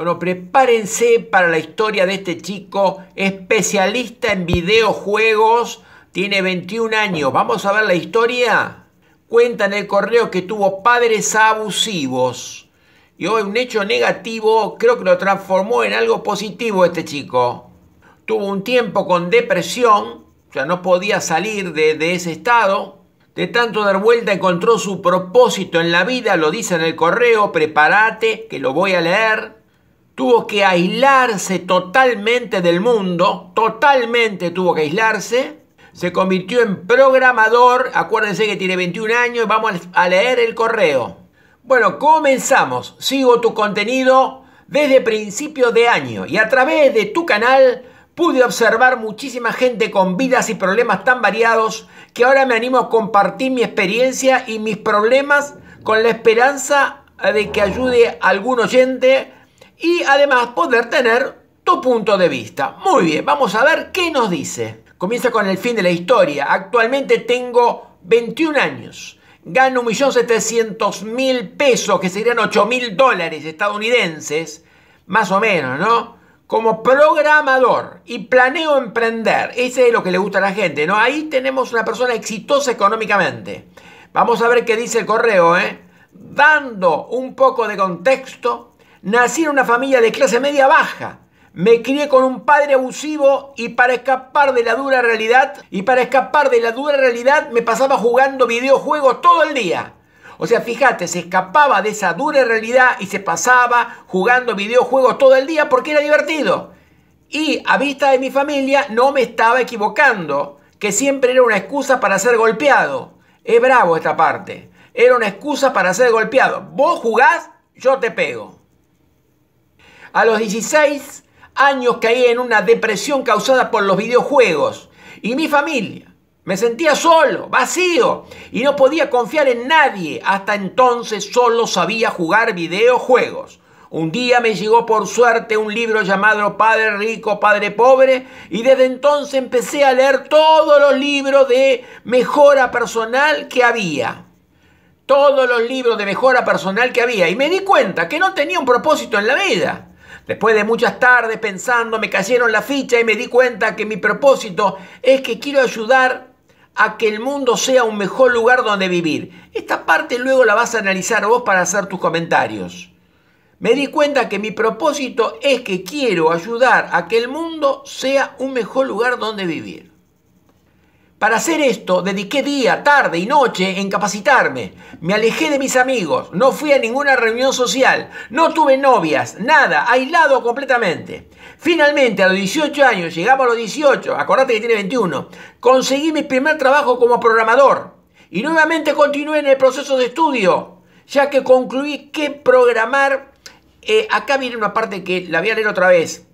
Bueno, prepárense para la historia de este chico, especialista en videojuegos, tiene 21 años. Vamos a ver la historia. Cuenta en el correo que tuvo padres abusivos. Y hoy un hecho negativo creo que lo transformó en algo positivo este chico. Tuvo un tiempo con depresión, o sea, no podía salir de, ese estado. De tanto dar vuelta encontró su propósito en la vida, lo dice en el correo, prepárate, que lo voy a leer tuvo que aislarse totalmente del mundo, totalmente tuvo que aislarse, se convirtió en programador, acuérdense que tiene 21 años, vamos a leer el correo. Bueno, comenzamos, sigo tu contenido desde principio de año y a través de tu canal pude observar muchísima gente con vidas y problemas tan variados que ahora me animo a compartir mi experiencia y mis problemas con la esperanza de que ayude a algún oyente y además poder tener tu punto de vista. Muy bien, vamos a ver qué nos dice. Comienza con el fin de la historia. Actualmente tengo 21 años. Gano 1.700.000 pesos, que serían 8.000 dólares estadounidenses, más o menos, ¿no? Como programador y planeo emprender. Ese es lo que le gusta a la gente, ¿no? Ahí tenemos una persona exitosa económicamente. Vamos a ver qué dice el correo, ¿eh? Dando un poco de contexto, Nací en una familia de clase media baja. Me crié con un padre abusivo y para escapar de la dura realidad, y para escapar de la dura realidad me pasaba jugando videojuegos todo el día. O sea, fíjate, se escapaba de esa dura realidad y se pasaba jugando videojuegos todo el día porque era divertido. Y a vista de mi familia no me estaba equivocando, que siempre era una excusa para ser golpeado. Es bravo esta parte. Era una excusa para ser golpeado. Vos jugás, yo te pego. A los 16 años caí en una depresión causada por los videojuegos y mi familia. Me sentía solo, vacío y no podía confiar en nadie. Hasta entonces solo sabía jugar videojuegos. Un día me llegó por suerte un libro llamado Padre Rico, Padre Pobre y desde entonces empecé a leer todos los libros de mejora personal que había. Todos los libros de mejora personal que había y me di cuenta que no tenía un propósito en la vida. Después de muchas tardes pensando, me cayeron la ficha y me di cuenta que mi propósito es que quiero ayudar a que el mundo sea un mejor lugar donde vivir. Esta parte luego la vas a analizar vos para hacer tus comentarios. Me di cuenta que mi propósito es que quiero ayudar a que el mundo sea un mejor lugar donde vivir. Para hacer esto, dediqué día, tarde y noche en capacitarme. Me alejé de mis amigos, no fui a ninguna reunión social, no tuve novias, nada, aislado completamente. Finalmente, a los 18 años, llegamos a los 18, acordate que tiene 21, conseguí mi primer trabajo como programador y nuevamente continué en el proceso de estudio, ya que concluí que programar, eh, acá viene una parte que la voy a leer otra vez,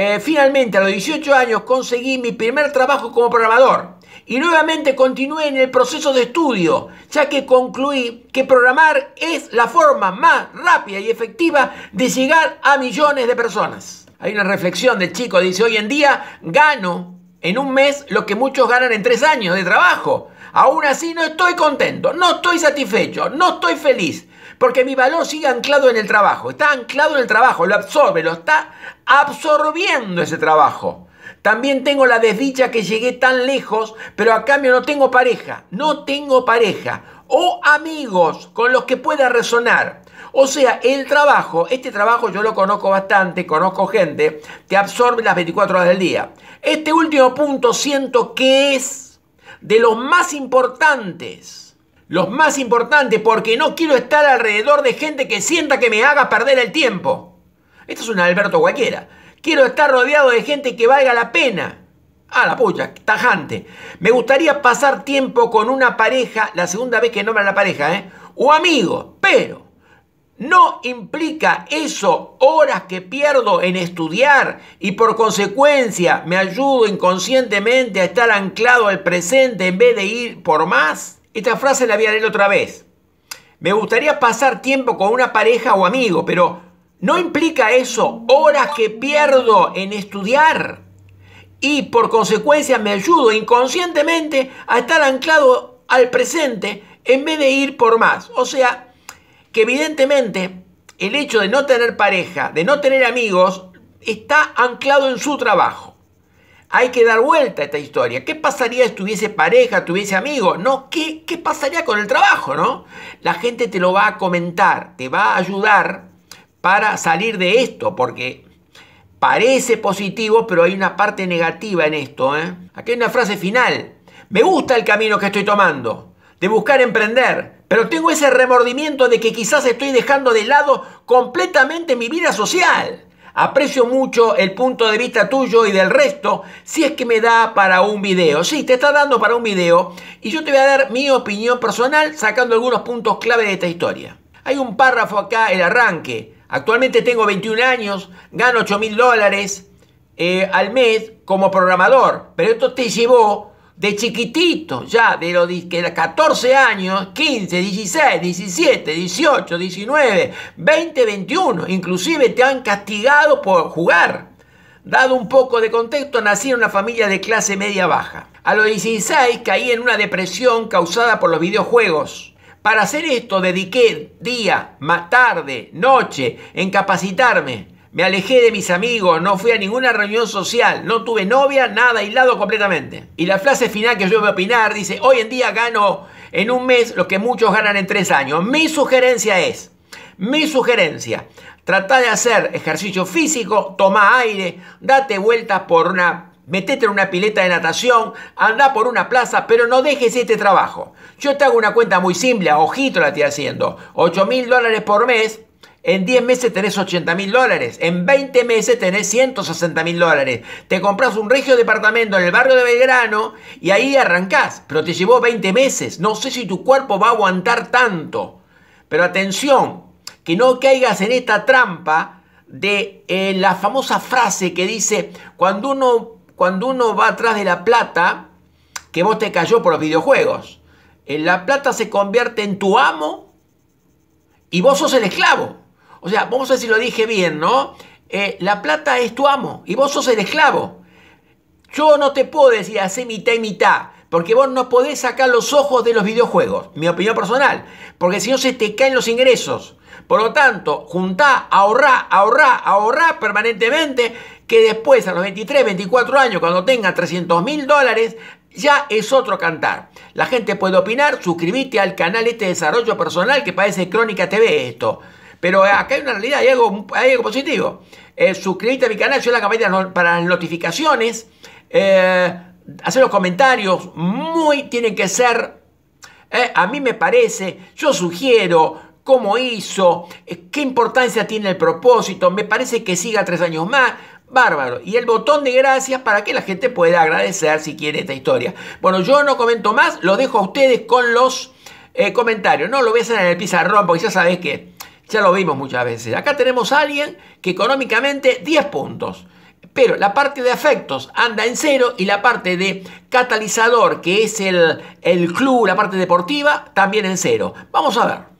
eh, finalmente a los 18 años conseguí mi primer trabajo como programador y nuevamente continué en el proceso de estudio, ya que concluí que programar es la forma más rápida y efectiva de llegar a millones de personas. Hay una reflexión del chico, dice, hoy en día gano en un mes lo que muchos ganan en tres años de trabajo. Aún así no estoy contento, no estoy satisfecho, no estoy feliz. Porque mi valor sigue anclado en el trabajo, está anclado en el trabajo, lo absorbe, lo está absorbiendo ese trabajo. También tengo la desdicha que llegué tan lejos, pero a cambio no tengo pareja, no tengo pareja o amigos con los que pueda resonar. O sea, el trabajo, este trabajo yo lo conozco bastante, conozco gente, te absorbe las 24 horas del día. Este último punto siento que es de los más importantes los más importantes, porque no quiero estar alrededor de gente que sienta que me haga perder el tiempo. Esto es un Alberto cualquiera. Quiero estar rodeado de gente que valga la pena. Ah, la pucha, tajante. Me gustaría pasar tiempo con una pareja, la segunda vez que nombra la pareja, ¿eh? O amigos, pero ¿No implica eso horas que pierdo en estudiar y por consecuencia me ayudo inconscientemente a estar anclado al presente en vez de ir por más? Esta frase la voy a otra vez. Me gustaría pasar tiempo con una pareja o amigo, pero ¿no implica eso horas que pierdo en estudiar? Y por consecuencia me ayudo inconscientemente a estar anclado al presente en vez de ir por más. O sea, que evidentemente el hecho de no tener pareja, de no tener amigos, está anclado en su trabajo. Hay que dar vuelta a esta historia. ¿Qué pasaría si tuviese pareja, tuviese amigo? No, ¿qué, qué pasaría con el trabajo, no? La gente te lo va a comentar, te va a ayudar para salir de esto, porque parece positivo, pero hay una parte negativa en esto. ¿eh? Aquí hay una frase final. Me gusta el camino que estoy tomando, de buscar emprender, pero tengo ese remordimiento de que quizás estoy dejando de lado completamente mi vida social. Aprecio mucho el punto de vista tuyo y del resto si es que me da para un video. Sí, te está dando para un video y yo te voy a dar mi opinión personal sacando algunos puntos clave de esta historia. Hay un párrafo acá, el arranque. Actualmente tengo 21 años, gano 8 mil dólares eh, al mes como programador, pero esto te llevó de chiquitito, ya de los 14 años, 15, 16, 17, 18, 19, 20, 21, inclusive te han castigado por jugar. Dado un poco de contexto, nací en una familia de clase media baja. A los 16 caí en una depresión causada por los videojuegos. Para hacer esto dediqué día, tarde, noche en capacitarme me alejé de mis amigos, no fui a ninguna reunión social, no tuve novia, nada, aislado completamente. Y la frase final que yo voy a opinar dice, hoy en día gano en un mes lo que muchos ganan en tres años. Mi sugerencia es, mi sugerencia, trata de hacer ejercicio físico, toma aire, date vueltas por una... Metete en una pileta de natación, anda por una plaza, pero no dejes este trabajo. Yo te hago una cuenta muy simple, ojito la estoy haciendo. 8 mil dólares por mes, en 10 meses tenés 80 mil dólares. En 20 meses tenés 160 mil dólares. Te compras un regio departamento en el barrio de Belgrano y ahí arrancás. Pero te llevó 20 meses. No sé si tu cuerpo va a aguantar tanto. Pero atención, que no caigas en esta trampa de eh, la famosa frase que dice, cuando uno, cuando uno va atrás de la plata, que vos te cayó por los videojuegos. Eh, la plata se convierte en tu amo y vos sos el esclavo. O sea, vamos a ver si lo dije bien, ¿no? Eh, la plata es tu amo y vos sos el esclavo. Yo no te puedo decir, hace mitad y mitad, porque vos no podés sacar los ojos de los videojuegos, mi opinión personal, porque si no se te caen los ingresos. Por lo tanto, juntá, ahorrá, ahorrá, ahorrá permanentemente, que después a los 23, 24 años, cuando tenga 300 mil dólares, ya es otro cantar. La gente puede opinar, suscribite al canal este desarrollo personal que parece Crónica TV esto. Pero eh, acá hay una realidad, hay algo, algo positivo. Eh, suscríbete a mi canal, yo la campanita para notificaciones. Eh, hacer los comentarios, muy tienen que ser, eh, a mí me parece, yo sugiero cómo hizo, qué importancia tiene el propósito, me parece que siga tres años más, Bárbaro. Y el botón de gracias para que la gente pueda agradecer si quiere esta historia. Bueno, yo no comento más, lo dejo a ustedes con los comentarios. No lo voy a hacer en el pizarrón porque ya sabés que ya lo vimos muchas veces. Acá tenemos a alguien que económicamente 10 puntos. Pero la parte de afectos anda en cero y la parte de catalizador, que es el, el club, la parte deportiva, también en cero. Vamos a ver.